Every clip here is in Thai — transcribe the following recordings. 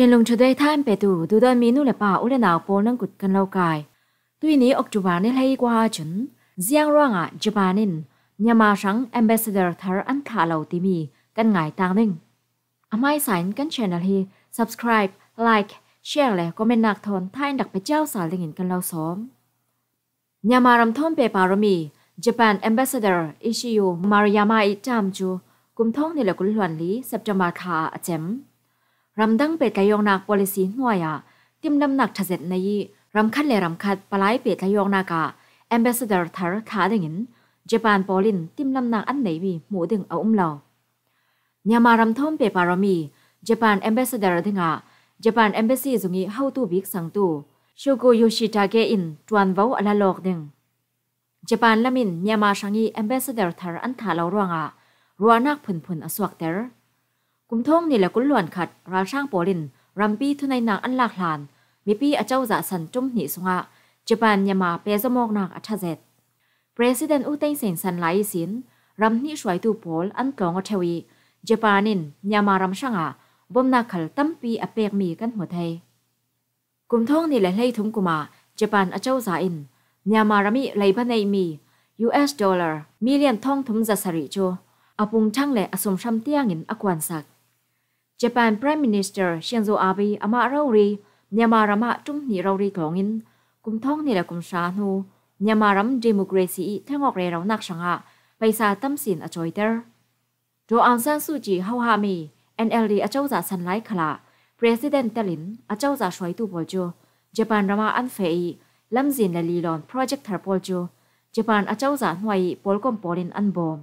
ရှင်လုံချဒေท่านเปตูดูดอนมีนูเลป่าอุเลนาวโปนังกุดกันเล่ากายตุยนี้ออกจุบานในไลกว่าจุนเซียงร่างอ่ะจบานินญามาชังแอมเบสเดอร์ทาร์อันคาเลาติมีกันไงต่างนึงอามายสายกันแชนลฮี subscribe like share และก็เมนนักทนท่านดักไปเจ้าสาลิงินกันเล่าซ้อมญามารำท่อมเปปารมี Japan Ambassador อิชิโยมารยามาอิจามจูกุมท่องนี่แหละกุลหวนลีสับจมาคาอาเจมรำดังเปตยองนากบริสีหนัวยอะติมลำหนักทะเจ็ดในรำคัดเลยรำคัดปลายเปตยองนากะแอมเบสเดอร์ทาร์คาดึงินเจแปนปอลินติมลำหนักอันไหนวีหมูดึงเอาอุ้มเราี่ยามารำท่อมเปปารมีญี่ปุ่นแอมเบสเดอร์ดึงอะญี่ปุ่นแอมเบสซีจงนีเฮาตูบิกสังตูชูโกโยชิตาเกอินจวนเว้าอลาลอกดึงญี่ปุ่นละมินยามาชังนี้แอมเบสเดอร์ทาร์อันถาเราร่วงอะรัวนักผุนผุนอสวกเตอร์กุมท่งนี่แหละกุลวนขัดราช่างปอลินรัมปีทุนในนางอันหลากหลานมีปีอาเจ้าจะสันจุ่มหนีสงะญี่ปุ่นยามาเปซมอกนางอัชเจต president อุเตงเซนสันไลสินรัมนี่ชวยตูปอลอันตลองอเทวีญี่ปุ่นินยามารัมช่างอะบ่มนาขัลตั้มปีอเปกมีกันหัวไทยกุมท่องนี่แหละให้ทุมกุมาญี่ปุ่นอาเจ้าจะอินยามารัมิไลบันไนมี US ดอล l าร์มิเลียนท่องทุมจะสริโจอปุงช่างและอสมชัมเตียงเงินอกวนสัก Japan Prime Minister Shinzo Abe ama rauri Myanmar rama tum ni rauri kongin kum thong ni la kum sha nu Myanmar ram democracy i thangok re raw nak sanga paisa tam sin a choiter Do Aung San Suu Kyi hau ha mi NLD a chau za san lai khala President Talin a chau za shwai tu bol jo Japan rama an fe i lam zin la li lon project thar bol jo Japan a chau za hwai bol kom polin an bom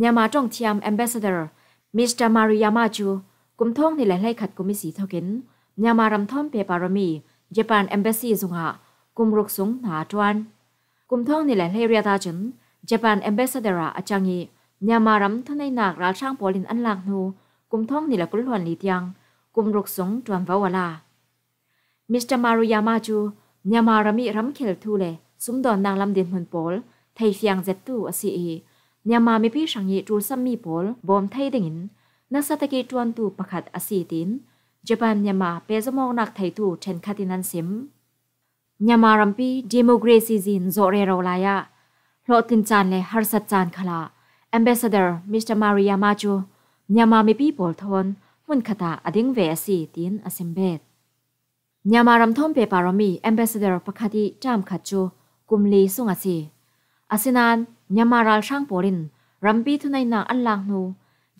Myanmar tong thiam ambassador มิสเตอร์มาริยามาจูกุมท่องในแหล่งไล่ขัดกุมิสีเทกินยามารำท่อมเปปารมีเ่ป่นเอมเบสซีสงหะกุมรุกสงหาจวนกุมท่องในแหล่งไล่เรียตาจนเ่ป่นเอมเบสเดราอาจังยียามารำท่านในนักราช่างปอลินอันหลังนูกุมท่องในแหล่งกุลหวนลีเตียงกุมรุกสงจวนวาวลามิสเตอร์มาริยามาจูยามารมีรำเขลทูเลสุมดอนนางลำเดียนหุนโปลไทยเฟียงเจตูอสี nyama mi pi shang yi tu sam mi pol bom thai ding in na sa ta ki tuan tu pakhat asi tin japan nyama pe zamo nak thai tu chen kha tin sim nyama ram pi democracy zin zo re ro la ya lo tin chan le har sat chan khala ambassador mr maria maju nyama mi pi pol thon mun khata ading ve asi tin asim be nyama ram thom pe parami ambassador pakhati tam khachu kumli sunga si asinan Nyamaral sang porin, rambi tunay na ang lang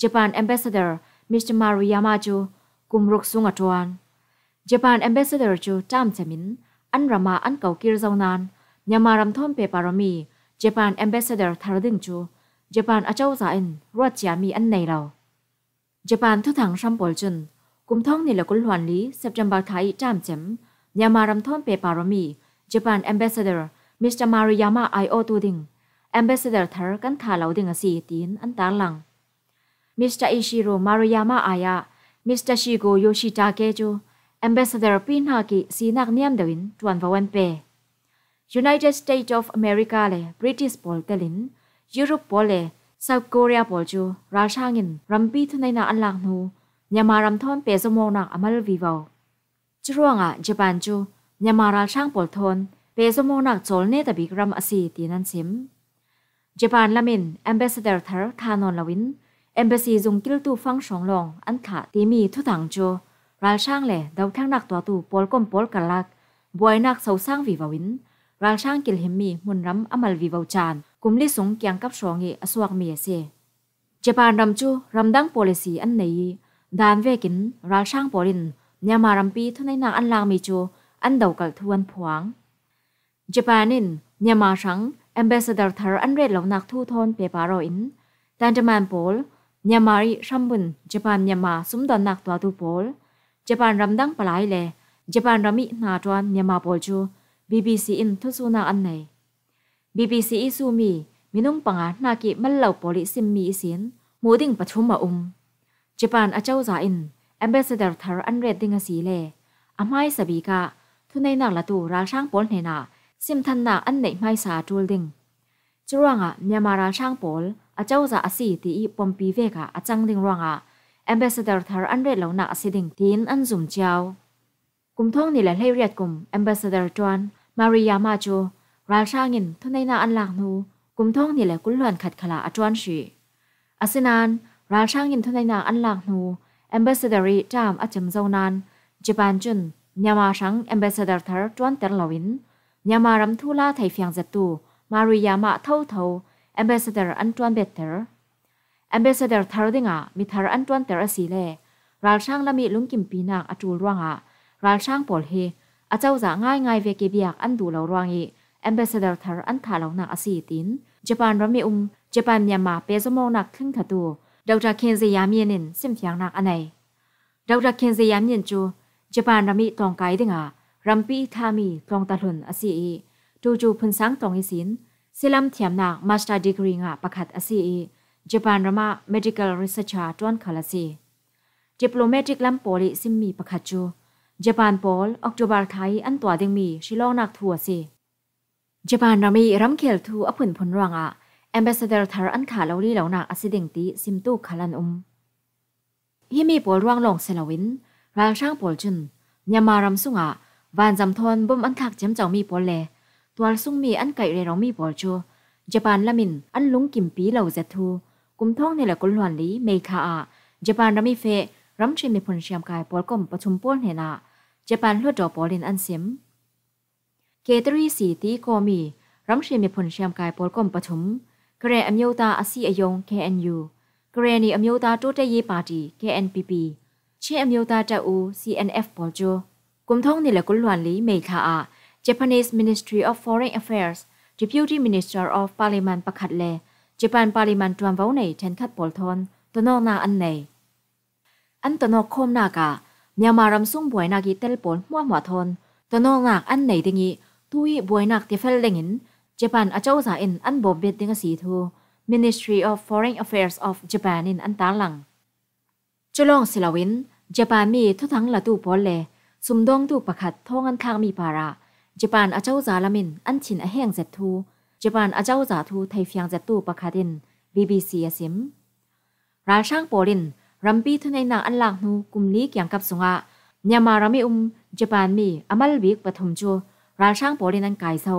Japan Ambassador Mr. Maru Yamajo kumruk sunga tuan. Japan Ambassador chu tam chamin, an rama an kau kir zau nan, Nyamaram thom pe parami, Japan Ambassador Tharding chu, Japan achau za in, ruat chiami an nei lau. Japan thu thang sampol chun, cùng thông ni là quân hoàn September thái trăm chấm nhà mà rầm pe parami Japan Ambassador Mr. Maruyama Io Tuding ambassador thar kan tha lo ding si tin an tang lang mr ishiro maruyama aya mr shigo yoshitake jo ambassador pina ki sinak niam dewin tuan vawan pe united states of america le british pol telin europe pol le south korea pol ju, russia ngin rampi thnai na an lak nu Nyamaram thon pe zo amal vi vo chruwa nga japan ju, nyama Chang sang pol thon pe zo mo na chol ne da bigram asi tinan sim Japan lamin ambassador thar thanon lawin embassy zung kil tu fang song long an kha ti mi thu thang jo ral sang le daw thang nak to tu pol kom pol kalak boy nak sau sang vi vawin ral sang kil him mi mun ram amal vi vau chan kum li sung kyang kap song e aswak mi ase Japan ram chu ramdang policy an nei dan vekin, kin ral sang polin nya ram pi thu nai na an lang mi chu an dau kal thuan phuang Japanin nya ma sang Ambassador Thar Anret Law Nak Thu Thon Pe Paro In Tantaman Pol Myanmari Shambun Japan Myanmar Sumdon Nak Twa Tu Pol Japan Ramdang Palai Le Japan Rami Na Twa Myanmar Pol Chu BBC In Thu Su Na An Nei BBC Isu Mi Minung Panga Na Ki Mal Law Poli Sim Mi Sin Mu Ding Pathum Ma Um Japan A Chau Za In Ambassador Thar Anret Ding A Si Le Amai Sabi Ka Thunai Nak La Tu Ra Sang Pol Ne Na sim than na anh nei mai sa tul ding chuanga nyamara sang pol a chauza a si ti i pompi veka a chang ding ranga ambassador thar an re lo na a si ding tin an zum chao cùng thong ni la hlei riat kum ambassador twan maria ma chu ral sangin thunai na an lak nu kum thong ni la kul luan khat khala a twan shi asinan ral sangin thunai na an lak nu ambassadori tam a cham zo nan japan chun nyama sang ambassador thar twan ter lawin မြန်မာရမ်ထူလာထိုင်ဖျန်ဇတူမာရီယာမအထောက်ထောအမ်ဘက်ဆဒါအန်တွမ်ဘက်တာအမ်ဘက်ဆဒါသာရဒငါမိသာရအန်တွမ်တာအစီလေရာလ်ရှန်လမီလုံကင်ပီနာအတူရဝငါရာလ်ရှန်ပေါ်ဟေအเจ้าဇာငိုင်းငိုင်းဝေကေဘီယက်အန်ဒူလောရဝငီအမ်ဘက်ဆဒါသာရအန်ထာလောနာအစီတင်ဂျပန်ရမီအုံဂျပန်မြန်မာပေဇမောနာခင်းခတူဒေါက်တာခင်စီယာမြင့်နင်စင်ဖျောင်းနာအနိုင်ဒေါက်တာခင်စီယာမြင့်ကျူဂျပန်ရမီတောင်ကိုင်တင်ငါรัมปีทามีตรงตะลุนอสีอจูจูพันสังตรงอิสินสิลัมเทียมนักมาสเตอร์ดีกรีงะประคัดอสีอญี่ปุ่นรามา medical r e s e a r c h จวนคาลาซี diplomatic ลัมโปลิซิมมีประคัศจูญี่ปุ่นปอลออกจูบาร์ไทยอันตัวดึงมี ชิลองนักทัวซีญี่ปุ่นรามีรัมเคิลทูอพุนพนรังอ่ะ ambassador ทาร์อันขาเลาลีเหล่านักอสิเดงตีซิมตูคาลันอุมฮิมีปวลร่วงลงเซลวินรัลช่างปวลจุนยามารัมสุงอ่ะ van jam thon bom an thak jam chang mi pol le twal sung mi an kai re ro mi pol chu japan lamin an lung kim pi lo za thu kum thong ne la kul hwan li me kha a japan rami fe ram chi mi phun siam kai pol kom pachum pol ne na japan lu do polin an sim ke tri si ti ko mi ram chi mi phun siam kai pol kom pachum kre amyo ta asi ayong knu ကရနီအမျိုးသားတိုးတက်ရေးပါတီ KNPP ချင်းအမျိုးသားတပ်ဦး CNF ပေါ်ကျော်กุมท่องนี่แหละกุลวนลีเมคาอา Japanese Ministry of Foreign Affairs Deputy Minister of Parliament ประคัดเล Japan Parliament จวนเว้าในเทนคัดปอลทอนตโนนาอันในอันตโนโคมนากาเมียมารำซุ่งบวยนากีเตลปนมั่วหัวทนตโนนากอันในดิงีตุยบวยนักเตเฟลเลงิน Japan อาเจ้าสาเอ็นอันบอบเบ็ดดิงสีทู Ministry of Foreign Affairs of Japan in อันตาลังจลองสิลาวิน Japan มีทุทั้งละตูปอลเลซุมดงถูกประคัดท่องอันคางมีปาระญี่ปุ่นอาเจ้าจาละมินอันชินอาแห้งเจ็ดทูญี่ปุ่นอาเจ้าจาทูไทยฟียงเจ็ดตูประคัดินบีบีซีอสิมราช่างโปลินรัมปีทุนในนางอันหลักนูกุมลีเกีัยงกับสงะยามารามิอุมญี่ปุ่นมีอมัลวิกปฐมจูราช่างโปลินอันไก่เซา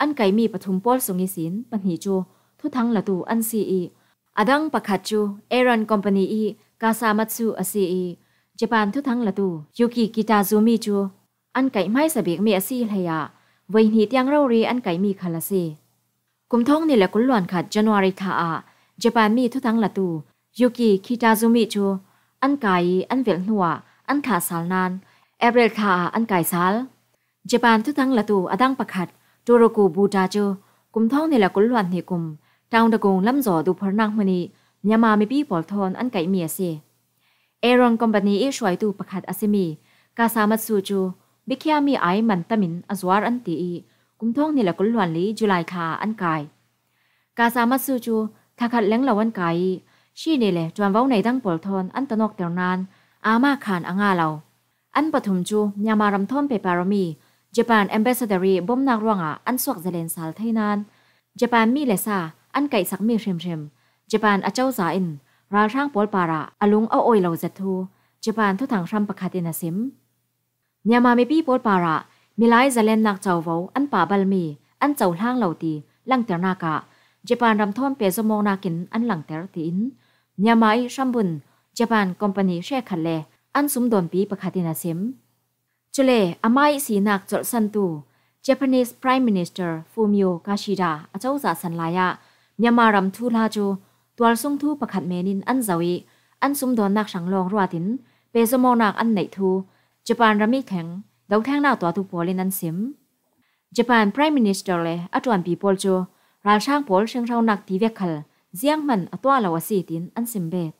อันไก่มีปฐมโปลสงิสินปัญหิจูทุทั้งละตูอันซีอีอดังประคัดจูเอรอนคอมพานีอีกาซามัตซูอาซีอีจปานทุทั้งละตูยูกิกิตาซูมิจูอันไก่ไม่สบียเมียซีเลยะวัยหีตียงเรารีอันไก่มีคาลาซีกุมท้องนี่แหละกุลหลอนขัดจันวาริทาอาจปานมีทุทั้งละตูยูกิกิตาซูมิจูอันไก่อันเวลหนัวอันขาสารนานเอเบรคาอันไก่สารจปานทุทั้งละตูอดังประคัดตัวรกูบูดาจูกุมท้องนี่แหละกุลหลอนเฮกุมทาวตะกงล้ำจอดูพรนางมณีเนี่ยมาไม่พี่บอลทอนอันไก่เมียเซเอรอนคอมพานีอีช่วยตูประกาศอาซิมีกาสามัตสูจูบิคยามีไอมันตมินอาจวารันตีกุมท้องนี่ละกุลวันลีจุลัยคาอันกายกาสามัตสูจูทักขัดเล้งเหล่าวันกายชี้นี่และจวนว่าวในดังปอลทอนอันตนกเตียงนานอามาคานอ่างาเราอันปฐมจูยามารำท่อมเปปารมีญี่ปุ่นเอมเบสเดอรีบ่มนักร่วงอ่ะอันสวกเซเลนซัลไทยนานญี่ปุ่นมีเลซาอันไก่สักมีเชมเชมญี่ปุ่นอาเจ้าสาอินရာရှန်ပေါ်ပါရာအလုံအိုအိုလောဇထူဂျပန်ထုထောင်ရှမ်ပခတိနစင်မြန်မာမေပီပေါ်ပါရာမိလိုက်ဇလန်နက်ချောဝအန်ပါဘလမီအန်ချောလှန်းလောတီလန်တနာကဂျပန်ရမ်သွန်ပေဇမောနာကင်အန်လန်တဲတီင်မြန်မာအိရှမ်ဘွန်ဂျပန်ကုမ္ပဏီရှေခလေအန်စုံဒွန်ပီပခတိနစင်ချလေအမိုင်စီနက်ချောဆန်တူ Japanese Prime Minister Fumio Kishida အကျိုးစာဆန်လာရမြန်မာရမ်ထူလာဂျိုตัวซุงทูประคัดเมนินอันเจ้าอีอันซุมดอนนักสังลองรัวตินเปโซโมนักอันไหนทูญี่ปุ่นรามิแข็งดอกแทงหน้าตัวทุกพอเลนันซิมญี่ปุ่น prime minister เลยอัตวันปีโพลโจราช่างพอลเชิงเท่านักทีเวคัลเจียงมันอัตัวลาวสีตินอันซิมเบต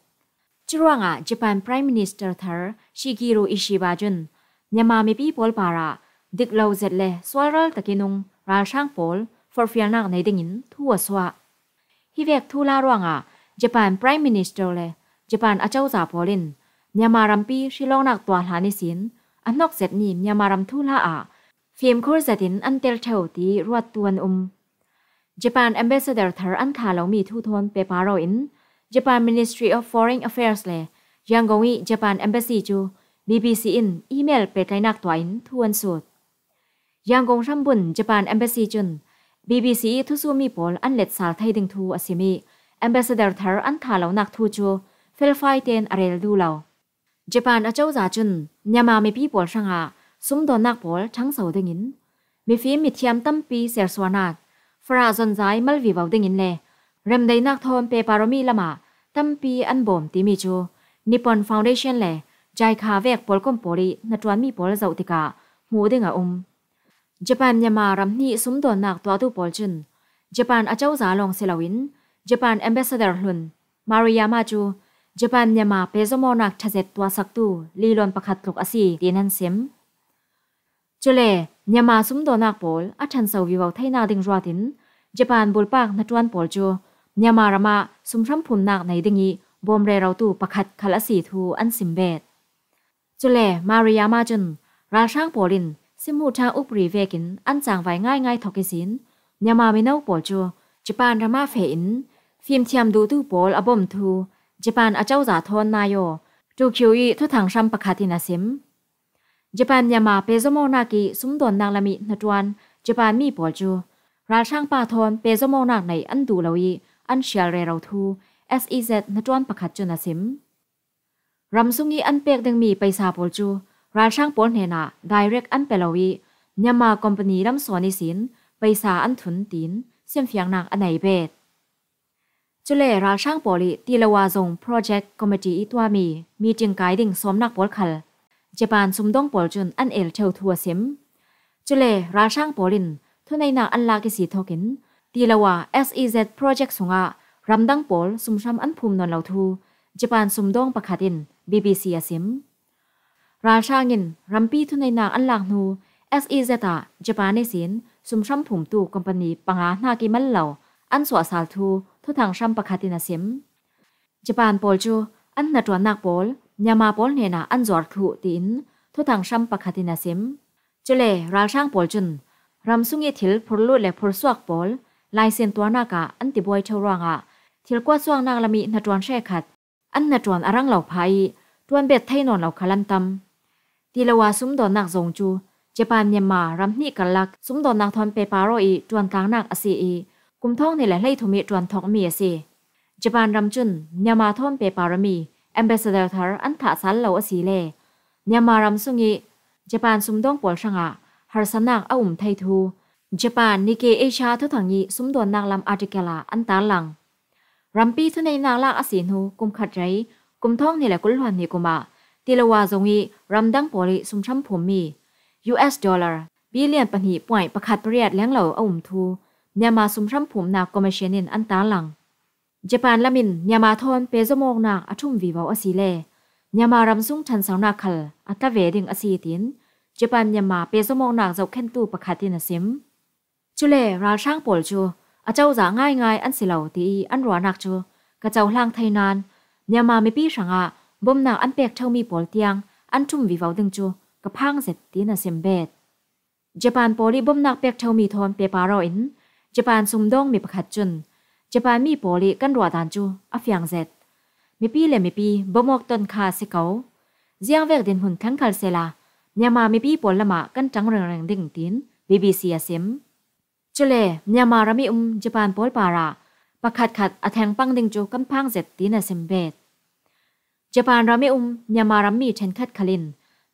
จรวงอ่ะญี่ปุ่น prime minister ทาร์ชิกิโรอิชิบาจุนยามามีปีโพลปาระดิกเลาเจ็ดเลยสวารัลตะกินุงราช่างพอล for fear nak nei dingin thuwa swa ဟိဝက်ထူလာရောငါဂျပန် prime minister လေဂျပန်အချောစာပาါ်လင်မြန်မာရမ်ပီရှီလောနက်တွာาာနสิน อันนာက်ဆက်นีမြန်မာရမ်ထူาอ่ะฟิล์มคูร์จัดินอันเตลเทวตีรวดตัวนอุมญี่ปุ่นแอมเบสเดอร์ทาร์อันคาเลามีทูทนเปปาโรอินญี่ปุ่น m ิ n i s t r y of Foreign a f f a ร์สเลยยังคงวิญี่ปุ่นอ m b a s s y จู BBC อินอีเมลเปไกนักตัวอินทวนสุดยังคงชำบุญญี่ปุ่นอ m b a s s y จุน BBC thu zu mi bol an let sal thay ding thu asimi. Ambassador thar an kha lau nak thu chu Philippines ten arel du lau. Japan a châu giả chun nyama mi pi bol sanga sum don nak bol chang sau ding in. Mi fi mi thiam tam pi ser suanat. Fra zon zai mal vi vào ding in le. Rem dei nak thom pe paromi lama tam pi an bom ti mi chu. Nippon Foundation le jai kha vek bol kom poli na tuan mi bol zau tika mu ding a um. ဂျပန်မြန်မာရမ်နီစုံဒွန်နက်တွာတူပေါ်ချင်ဂျပန်အချောဇာလောင်ဆေလဝင်းဂျပန်အမ်ဘက်ဆဒါလွန်မာရီယာမာချူဂျပန်မြန်မာပေဇမောနက်ထဇက်တွာဆက်တူလီလွန်ပခတ်လုကအစီဒီနန်စင်จุเลญามาซุมโดนักปอลอัชันเซวิวเอาไทนาดิงรอดินญี่ปุ่นบุลปากนตวนปอลจูญามารมาซุมรัมพุมนักในดิงีบอมเรเราตูประคัดคาลสีทูอันสิมเบตจุเลมาริยามาจุนราช่างปอลินสิมูทางอุปรีเวกินอันจางไว้ง่ายง่ายทอกิสินยามาไม่น่าปอจูญี่ปุ่นรามาเฟอินฟิล์มเทียมดูตู้ปอลอบอมทูญี่ปุ่นอาเจ้าสาทอนนายโยดูคิวอีทุทางชัมปะคาตินาซิมญี่ปุ่นยามาเปโซโมนากิสุมดอนนางลามินตวนญี่ปุ่นมีปอจูราช่างปาทอนเปโซโมนากในอันดูเลวีอันเชียเรเราทู SEZ นตวนปะคาจุนาซิมรำซุงอีอันเปียกดึงมีไปซาปอจูราช่างปนเฮนาไดเรกอันเปลวียามาคอมพานีัำสวนิสิน ไปสาอันถุนตินเสียมเฟียงนางอันไหนเบดจุเลราช่างปอลิตีลวาจงโปรเจกต์คอมมิตี้อิตัวมี มีจึงไกดิ่งสมนักปอลคัลเจปานสุมดงปอลจุน อันเอลเทวทัวเซิมจุเลราช่างปอลินทุนในนางอันลากิสีทอกิน ตีลวา SEZ โปรเจกต์สงะรำดังปอลสุมชามอันภูมินนเหลาทูเจปานสุมดงปะคาดิน BBC ซิม Rashangin rampi tunay na ang langnu SEZ Japanesin sumsam pumtu company panga nakimallaw an suasaltu tutang siyam pakatinasim. Japan polju an natwa nakpol nyamapol nena an zorku tin tutang siyam pakatinasim. Jule Rashang poljun ramsungi til purlu le pursuak pol lai sen tua naka an tiboy chawranga til kwa suang naglami natwan shekat an natwan arang law pai tuan bet thay non law kalantam. ตีละว่าซุ้มดอนนักสงจูเจแปนเมียนมารำนี่กันลักซุ้มดอนนักทอนเปปารออีจวนกลางนักอสีอีกุมท่องนี่แหละไล่ทุเมจวนทองเมียเสีเจแปนรำจุนเมียนมาทอนเปปารมีแอมเบสเดอร์ทาร์อันถาสันเหลาอสีเล่เมียนมารำสุงีเจแปนซุ้มดงปวลช่างอ่ะฮาร์สนักอาอุ่มไททูเจแปนนิเกเอชาทุถังยีซุ้มดอนนักลำอาร์ติเกลาอันตาลังรัมปีทุในนางลากอสีนูกุมขัดไรกุมท่องนี่แหละกุลหวันนี่กุมาတိလဝါဇုံဤရမ်ဒန်းပေါ်လီစုံချမ်ဖုံမီ US ဒေါ်လာဘီလီယံပနီပွိုင်ပခတ်ပရိယတ်လျံလောအုံသူမြန်မာစုံချမ်ဖုံနာကော်မရှင်နန်အန်တာလန်ဂျပန်လမင်မြန်မာထွန်ပေဇမောနာအထုံဝီဘောအစီလေမြန်မာရမ်ဆုံထန်ဆောင်နာခလအတဝေဒင်းအစီတင်ဂျပန်မြန်မာပေဇမောနာဇောခန်တူပခတ်တင်အစင်ကျူလေရာရှန်းပေါ်ချူအเจ้าဇာငိုင်းငိုင်းအန်စီလောတီအန်ရဝနာချူကเจ้าလှန့်ထိုင်နန်မြန်မာမပီရှငါบ่มนาอันเปียกเท่ามีปอลเตียงอันทุ่มวิวาวดึงจูกระพังเสร็จตีน่เซมเบดญี่ปนปอลีบ่มนักเปียกเท่ามีทอนเปียปารออินญี่ปนซุมดงมีประคัดจุนญี่ปนมีปอลีกันรัวดานจูอัฟยังเสร็จมีปีเลยมีปีบ่มอกต้นคาสิเกาเจียงเวกเดินหุ่นทั้งคาเซลาเนี่ยมามีปีปอลละมากันจังเริงเริงดึงตีนบีบีซีอาเซมจจเลเนี่ยมารามีอุมญี่ปนปอลปาราประคัดขัดอแทงปังดึงจูกันพังเสร็จตีน่เซมเบดญี่ปุ่นรำมีอุ้มญี่ปุรำมีเชนคัดคลิน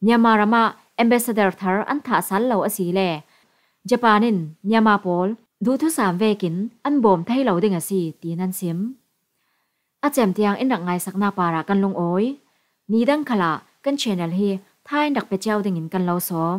ญี่ปุรำมาเอ็มเบสเดอร์ทารอันท่าสันเหล่าสีแลญี่ปุ่นินญี่ปุ่นลดูทุสามเวกินอันบ่มไทยเหล่าดึงสีตีนันเสียมอาจารย์เตียงอินดักไงสักหน้าปารากันลงโอยนี่ดังขลากันเชนเอลฮีท้ายดักไปเจ้าดึงเงินกันเหล่าซ้อม